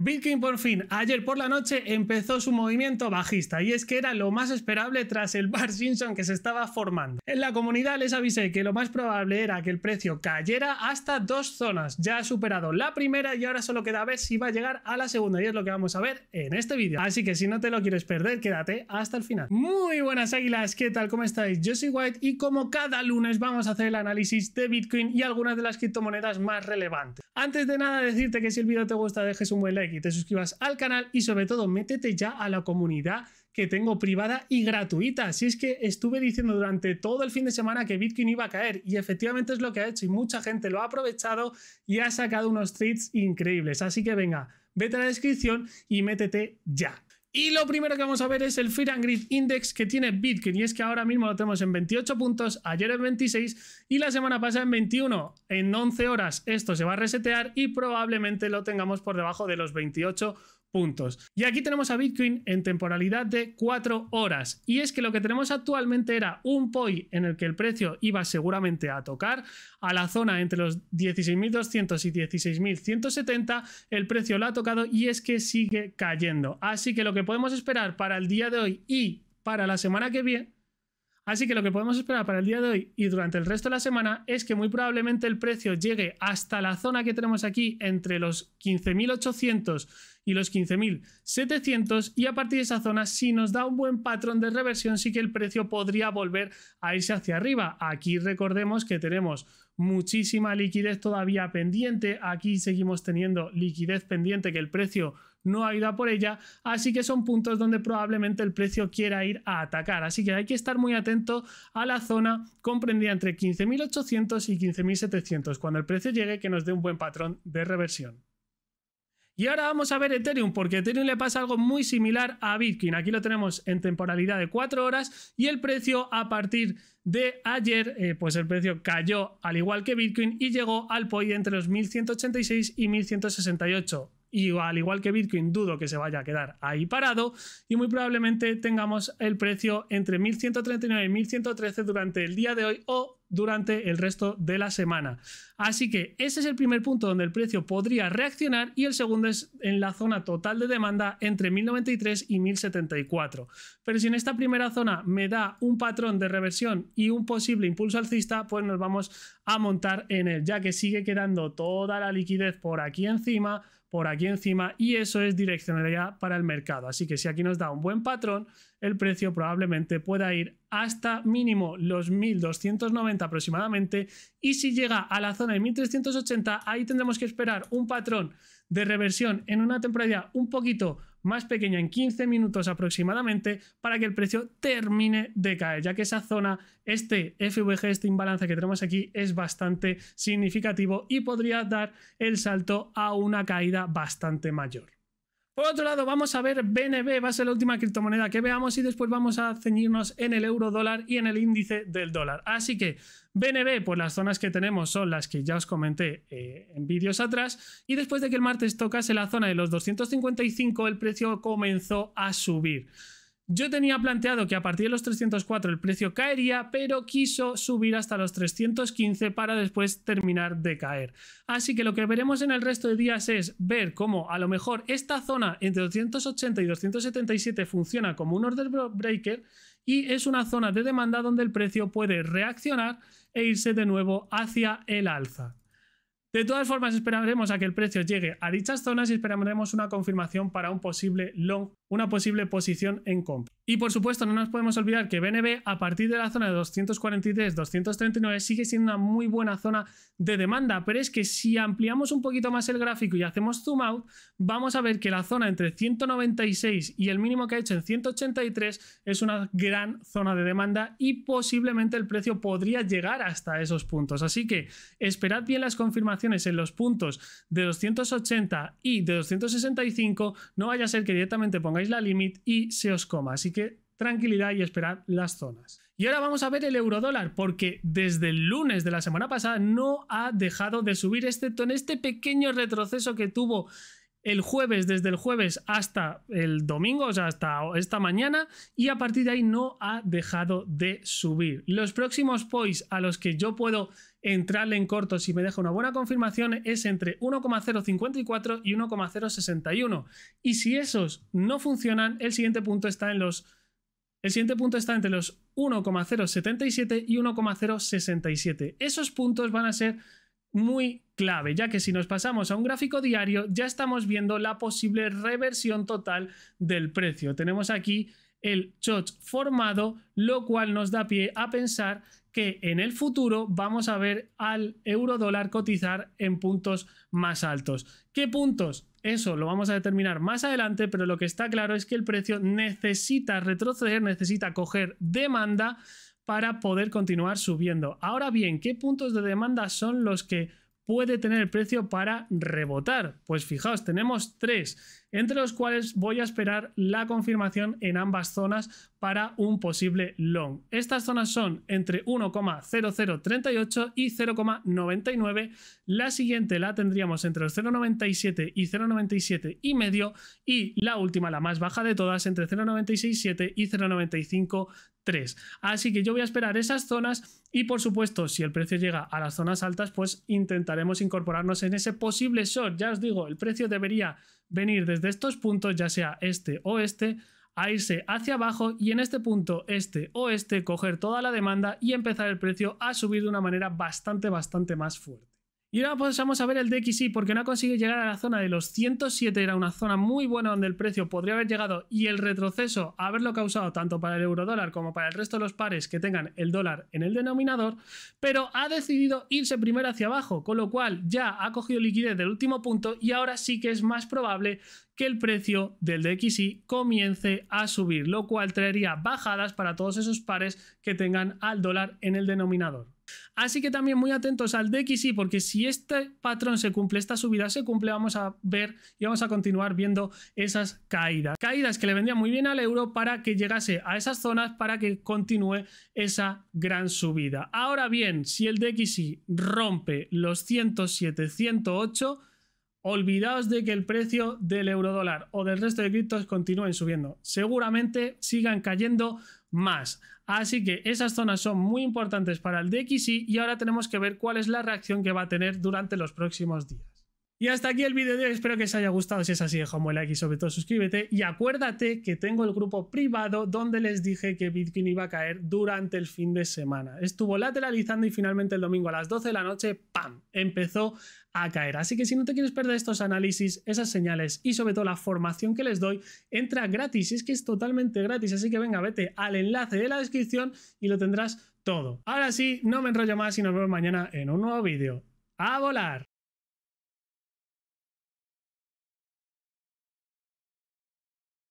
Bitcoin por fin ayer por la noche empezó su movimiento bajista y es que era lo más esperable tras el Bar Simpson que se estaba formando. En la comunidad les avisé que lo más probable era que el precio cayera hasta dos zonas. Ya ha superado la primera y ahora solo queda ver si va a llegar a la segunda y es lo que vamos a ver en este vídeo. Así que si no te lo quieres perder, quédate hasta el final. Muy buenas águilas, ¿qué tal? ¿Cómo estáis? Yo soy White y como cada lunes vamos a hacer el análisis de Bitcoin y algunas de las criptomonedas más relevantes. Antes de nada decirte que si el vídeo te gusta dejes un buen like te suscribas al canal y sobre todo métete ya a la comunidad que tengo privada y gratuita. Si es que estuve diciendo durante todo el fin de semana que Bitcoin iba a caer y efectivamente es lo que ha hecho y mucha gente lo ha aprovechado y ha sacado unos tweets increíbles. Así que venga, vete a la descripción y métete ya. Y lo primero que vamos a ver es el Fear and Greed Index que tiene Bitcoin. Y es que ahora mismo lo tenemos en 28 puntos, ayer en 26 y la semana pasada en 21. En 11 horas esto se va a resetear y probablemente lo tengamos por debajo de los 28 puntos. Y aquí tenemos a Bitcoin en temporalidad de 4 horas. Y es que lo que tenemos actualmente era un POI en el que el precio iba seguramente a tocar a la zona entre los 16.200 y 16.170. El precio lo ha tocado y es que sigue cayendo. Así que lo que podemos esperar para el día de hoy y para la semana que viene Así que lo que podemos esperar para el día de hoy y durante el resto de la semana es que muy probablemente el precio llegue hasta la zona que tenemos aquí entre los 15.800 y los 15.700 y a partir de esa zona si nos da un buen patrón de reversión sí que el precio podría volver a irse hacia arriba. Aquí recordemos que tenemos muchísima liquidez todavía pendiente, aquí seguimos teniendo liquidez pendiente que el precio no ha ido a por ella, así que son puntos donde probablemente el precio quiera ir a atacar, así que hay que estar muy atento a la zona comprendida entre 15.800 y 15.700, cuando el precio llegue que nos dé un buen patrón de reversión. Y ahora vamos a ver Ethereum, porque Ethereum le pasa algo muy similar a Bitcoin. Aquí lo tenemos en temporalidad de 4 horas y el precio a partir de ayer, eh, pues el precio cayó al igual que Bitcoin y llegó al POI entre los 1186 y 1168 y al igual que Bitcoin dudo que se vaya a quedar ahí parado y muy probablemente tengamos el precio entre 1139 y 1113 durante el día de hoy o durante el resto de la semana. Así que ese es el primer punto donde el precio podría reaccionar y el segundo es en la zona total de demanda entre 1093 y 1074. Pero si en esta primera zona me da un patrón de reversión y un posible impulso alcista, pues nos vamos a montar en él, ya que sigue quedando toda la liquidez por aquí encima por aquí encima y eso es direccionalidad para el mercado. Así que si aquí nos da un buen patrón, el precio probablemente pueda ir hasta mínimo los 1290 aproximadamente y si llega a la zona de 1380, ahí tendremos que esperar un patrón de reversión en una temporalidad un poquito más pequeña, en 15 minutos aproximadamente, para que el precio termine de caer, ya que esa zona, este FVG, este imbalance que tenemos aquí, es bastante significativo y podría dar el salto a una caída bastante mayor. Por otro lado, vamos a ver BNB, va a ser la última criptomoneda que veamos y después vamos a ceñirnos en el euro dólar y en el índice del dólar. Así que BNB, pues las zonas que tenemos son las que ya os comenté eh, en vídeos atrás y después de que el martes tocase la zona de los 255, el precio comenzó a subir. Yo tenía planteado que a partir de los 304 el precio caería, pero quiso subir hasta los 315 para después terminar de caer. Así que lo que veremos en el resto de días es ver cómo a lo mejor esta zona entre 280 y 277 funciona como un order breaker y es una zona de demanda donde el precio puede reaccionar e irse de nuevo hacia el alza. De todas formas, esperaremos a que el precio llegue a dichas zonas y esperaremos una confirmación para un posible long una posible posición en compra. Y por supuesto, no nos podemos olvidar que BNB a partir de la zona de 243-239 sigue siendo una muy buena zona de demanda, pero es que si ampliamos un poquito más el gráfico y hacemos zoom out, vamos a ver que la zona entre 196 y el mínimo que ha hecho en 183 es una gran zona de demanda y posiblemente el precio podría llegar hasta esos puntos. Así que esperad bien las confirmaciones en los puntos de 280 y de 265, no vaya a ser que directamente pongamos la limit y se os coma. Así que tranquilidad y esperad las zonas. Y ahora vamos a ver el euro dólar porque desde el lunes de la semana pasada no ha dejado de subir, excepto en este pequeño retroceso que tuvo el jueves, desde el jueves hasta el domingo, o sea, hasta esta mañana, y a partir de ahí no ha dejado de subir. Los próximos POIs a los que yo puedo entrarle en corto si me deja una buena confirmación es entre 1,054 y 1,061. Y si esos no funcionan, el siguiente punto está en los... El siguiente punto está entre los 1,077 y 1,067. Esos puntos van a ser muy clave, ya que si nos pasamos a un gráfico diario ya estamos viendo la posible reversión total del precio. Tenemos aquí el chot formado, lo cual nos da pie a pensar que en el futuro vamos a ver al euro dólar cotizar en puntos más altos. ¿Qué puntos? Eso lo vamos a determinar más adelante, pero lo que está claro es que el precio necesita retroceder, necesita coger demanda para poder continuar subiendo. Ahora bien, ¿qué puntos de demanda son los que puede tener el precio para rebotar? Pues fijaos, tenemos tres entre los cuales voy a esperar la confirmación en ambas zonas para un posible long. Estas zonas son entre 1,0038 y 0,99. La siguiente la tendríamos entre los 0,97 y 0,97 y medio y la última, la más baja de todas, entre 0,967 y 0,953. Así que yo voy a esperar esas zonas y por supuesto si el precio llega a las zonas altas pues intentaremos incorporarnos en ese posible short. Ya os digo, el precio debería venir desde estos puntos, ya sea este o este, a irse hacia abajo y en este punto este o este coger toda la demanda y empezar el precio a subir de una manera bastante, bastante más fuerte. Y ahora pasamos pues a ver el DXY porque no ha conseguido llegar a la zona de los 107, era una zona muy buena donde el precio podría haber llegado y el retroceso haberlo causado tanto para el euro dólar como para el resto de los pares que tengan el dólar en el denominador, pero ha decidido irse primero hacia abajo, con lo cual ya ha cogido liquidez del último punto y ahora sí que es más probable que el precio del DXY comience a subir, lo cual traería bajadas para todos esos pares que tengan al dólar en el denominador. Así que también muy atentos al DXY, porque si este patrón se cumple, esta subida se cumple, vamos a ver y vamos a continuar viendo esas caídas. Caídas que le vendrían muy bien al euro para que llegase a esas zonas para que continúe esa gran subida. Ahora bien, si el DXY rompe los 107, 108, olvidaos de que el precio del eurodólar o del resto de criptos continúen subiendo. Seguramente sigan cayendo más. Así que esas zonas son muy importantes para el DXY y ahora tenemos que ver cuál es la reacción que va a tener durante los próximos días. Y hasta aquí el vídeo de hoy, espero que os haya gustado, si es así un like y sobre todo suscríbete y acuérdate que tengo el grupo privado donde les dije que Bitcoin iba a caer durante el fin de semana. Estuvo lateralizando y finalmente el domingo a las 12 de la noche, ¡pam!, empezó a caer. Así que si no te quieres perder estos análisis, esas señales y sobre todo la formación que les doy, entra gratis, es que es totalmente gratis, así que venga, vete al enlace de la descripción y lo tendrás todo. Ahora sí, no me enrollo más y nos vemos mañana en un nuevo vídeo. ¡A volar!